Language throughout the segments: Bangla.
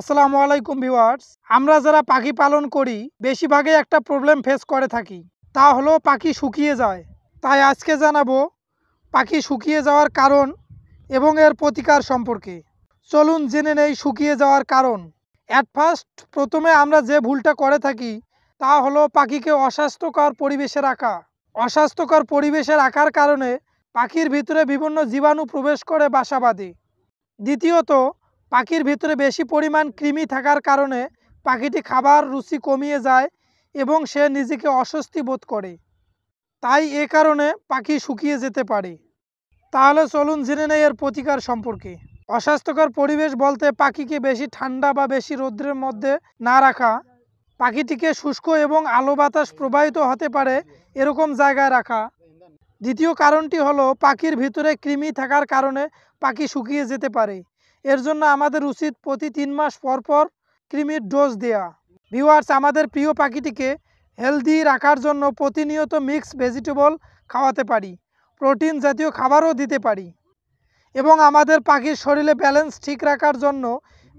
আসসালামু আলাইকুম ভিওয়ার্স আমরা যারা পাখি পালন করি বেশিরভাগে একটা প্রবলেম ফেস করে থাকি তা হলো পাখি শুকিয়ে যায় তাই আজকে জানাবো পাখি শুকিয়ে যাওয়ার কারণ এবং এর প্রতিকার সম্পর্কে চলুন জেনে নেই শুকিয়ে যাওয়ার কারণ অ্যাট ফার্স্ট প্রথমে আমরা যে ভুলটা করে থাকি তা হলো পাখিকে অস্বাস্থ্যকর পরিবেশে রাখা অস্বাস্থ্যকর পরিবেশে রাখার কারণে পাখির ভিতরে বিভিন্ন জীবাণু প্রবেশ করে বাসা বাঁধে দ্বিতীয়ত পাখির ভিতরে বেশি পরিমাণ কৃমি থাকার কারণে পাখিটি খাবার রুচি কমিয়ে যায় এবং সে নিজেকে অস্বস্তি বোধ করে তাই এ কারণে পাখি শুকিয়ে যেতে পারে তাহলে চলুন জেনে নেই এর প্রতিকার সম্পর্কে অস্বাস্থ্যকর পরিবেশ বলতে পাখিকে বেশি ঠান্ডা বা বেশি রৌদ্রের মধ্যে না রাখা পাখিটিকে শুষ্ক এবং আলো বাতাস প্রবাহিত হতে পারে এরকম জায়গায় রাখা দ্বিতীয় কারণটি হলো পাখির ভিতরে কৃমি থাকার কারণে পাখি শুকিয়ে যেতে পারে এর জন্য আমাদের উচিত প্রতি তিন মাস পর পর কৃমির ডোজ দেয়া ভিওয়ার্স আমাদের প্রিয় পাখিটিকে হেলদি রাখার জন্য প্রতিনিয়ত মিক্স ভেজিটেবল খাওয়াতে পারি প্রোটিন জাতীয় খাবারও দিতে পারি এবং আমাদের পাখির শরীরে ব্যালেন্স ঠিক রাখার জন্য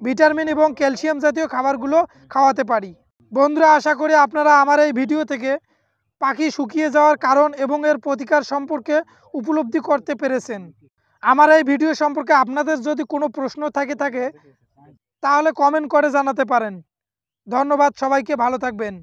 ভিটামিন এবং ক্যালসিয়াম জাতীয় খাবারগুলো খাওয়াতে পারি বন্ধুরা আশা করি আপনারা আমার এই ভিডিও থেকে পাখি শুকিয়ে যাওয়ার কারণ এবং এর প্রতিকার সম্পর্কে উপলব্ধি করতে পেরেছেন আমার এই ভিডিও সম্পর্কে আপনাদের যদি কোনো প্রশ্ন থাকে থাকে তাহলে কমেন্ট করে জানাতে পারেন ধন্যবাদ সবাইকে ভালো থাকবেন